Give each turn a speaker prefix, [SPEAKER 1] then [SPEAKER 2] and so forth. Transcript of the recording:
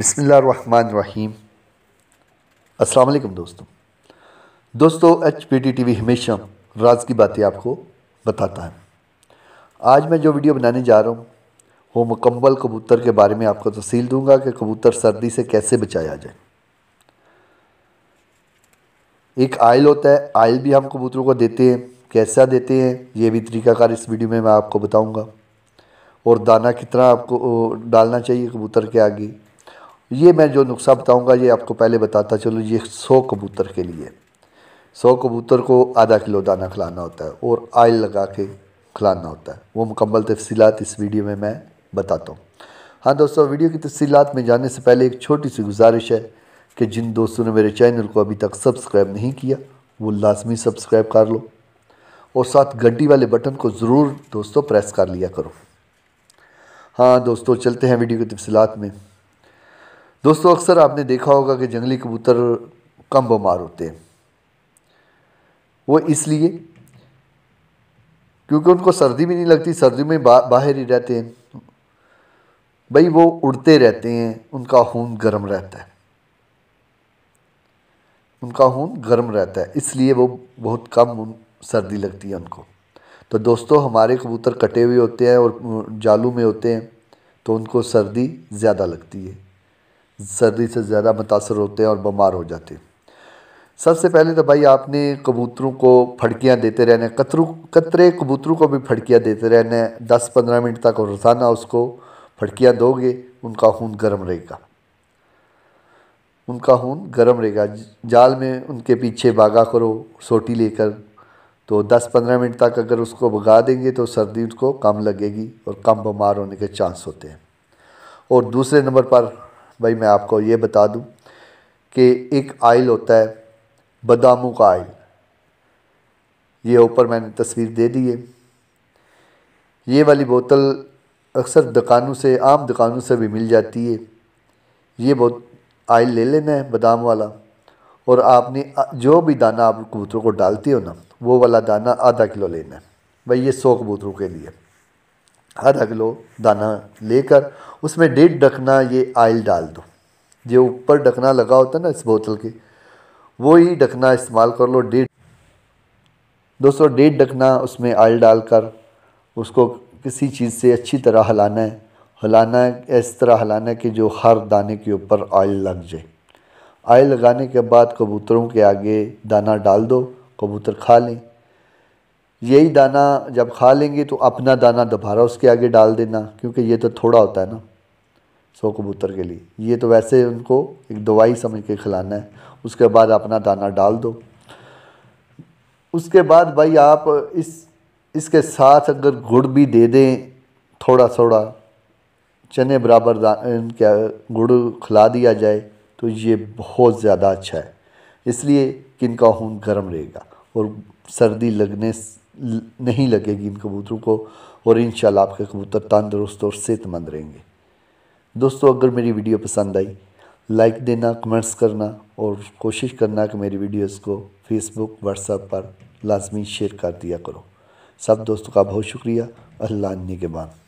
[SPEAKER 1] बसमीम अस्सलाम दोस्तों दोस्तों H P T T V हमेशा राज की बातें आपको बताता है आज मैं जो वीडियो बनाने जा रहा हूँ वो मुकम्मल कबूतर के बारे में आपको तफसील दूंगा कि कबूतर सर्दी से कैसे बचाया जाए एक आयल होता है आयल भी हम कबूतरों को देते हैं कैसा देते हैं ये भी तरीकाकार इस वीडियो में मैं आपको बताऊँगा और दाना कितना आपको डालना चाहिए कबूतर के आगे ये मैं जो नुस्खा बताऊंगा ये आपको पहले बताता चलो ये सौ कबूतर के लिए सौ कबूतर को आधा किलो दाना खिलाना होता है और आयल लगा के खिलाना होता है वो मुकम्मल तफसीत इस वीडियो में मैं बताता हूँ हाँ दोस्तों वीडियो की तफसीत में जाने से पहले एक छोटी सी गुजारिश है कि जिन दोस्तों ने मेरे चैनल को अभी तक सब्सक्राइब नहीं किया वो लाजमी सब्सक्राइब कर लो और साथ घंटी वाले बटन को ज़रूर दोस्तों प्रेस कर लिया करो हाँ दोस्तों चलते हैं वीडियो की तफसीत में दोस्तों अक्सर आपने देखा होगा कि जंगली कबूतर कम बीमार होते हैं वो इसलिए क्योंकि उनको सर्दी भी नहीं लगती सर्दी में बा, बाहर ही रहते हैं भाई वो उड़ते रहते हैं उनका खून गर्म रहता है उनका खून गर्म रहता है इसलिए वो बहुत कम सर्दी लगती है उनको तो दोस्तों हमारे कबूतर कटे हुए होते हैं और जालू में होते हैं तो उनको सर्दी ज़्यादा लगती है सर्दी से ज़्यादा मुतासर होते हैं और बीमार हो जाते हैं सबसे पहले तो भाई आपने कबूतरों को फड़कियाँ देते रहना कतरू कतरे कबूतरों को भी फड़कियाँ देते रहना दस पंद्रह मिनट तक रोज़ाना उसको फड़कियाँ दोगे उनका खून गर्म रहेगा उनका खून गर्म रहेगा जाल में उनके पीछे भागा करो सोटी लेकर तो 10-15 मिनट तक अगर उसको भगा देंगे तो सर्दी उसको कम लगेगी और कम बीमार होने के चांस होते हैं और दूसरे नंबर पर भाई मैं आपको ये बता दूं कि एक आयल होता है बदामों का आयल ये ऊपर मैंने तस्वीर दे दी है ये वाली बोतल अक्सर दुकानों से आम दुकानों से भी मिल जाती है ये बहुत आयल ले लेना है बादाम वाला और आपने जो भी दाना आप कबूतरों को डालती हो ना वो वाला दाना आधा किलो लेना है भाई ये सौ कबूतरों के लिए हर अगलो दाना लेकर उसमें डेढ़ डकना ये आयल डाल दो जो ऊपर डकना लगा होता है ना इस बोतल के वो ही डकना इस्तेमाल कर लो डेढ़ दोस्तों डेढ़ डकना उसमें आयल डालकर उसको किसी चीज़ से अच्छी तरह हलाना है है इस तरह हलाना है कि जो हर दाने के ऊपर आयल लग जाए आयल लगाने के बाद कबूतरों के आगे दाना डाल दो कबूतर खा लें यही दाना जब खा लेंगे तो अपना दाना दोबारा उसके आगे डाल देना क्योंकि ये तो थोड़ा होता है ना सौ कबूतर के लिए ये तो वैसे उनको एक दवाई समझ के खिलाना है उसके बाद अपना दाना डाल दो उसके बाद भाई आप इस इसके साथ अगर गुड़ भी दे दें थोड़ा थोड़ा चने बराबर क्या गुड़ खिला दिया जाए तो ये बहुत ज़्यादा अच्छा है इसलिए कि इनका खून गर्म रहेगा और सर्दी लगने नहीं लगेगी इन कबूतरों को और इन आपके कबूतर तंदरुस्त और सेहतमंद रहेंगे दोस्तों अगर मेरी वीडियो पसंद आई लाइक देना कमेंट्स करना और कोशिश करना कि मेरी वीडियोस को फेसबुक व्हाट्सएप पर लाजमी शेयर कर दिया करो सब दोस्तों का बहुत शुक्रिया अल्लाह के बाद